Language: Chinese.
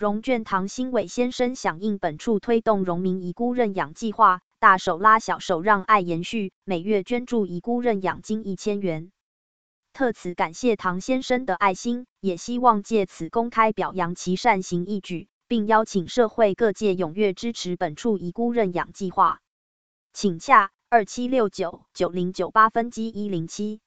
荣眷唐新伟先生响应本处推动荣民遗孤认养计划，大手拉小手，让爱延续，每月捐助遗孤认养金一千元。特此感谢唐先生的爱心，也希望借此公开表扬其善行义举，并邀请社会各界踊跃支持本处遗孤认养计划。请洽二七六九九零九八分机一零七。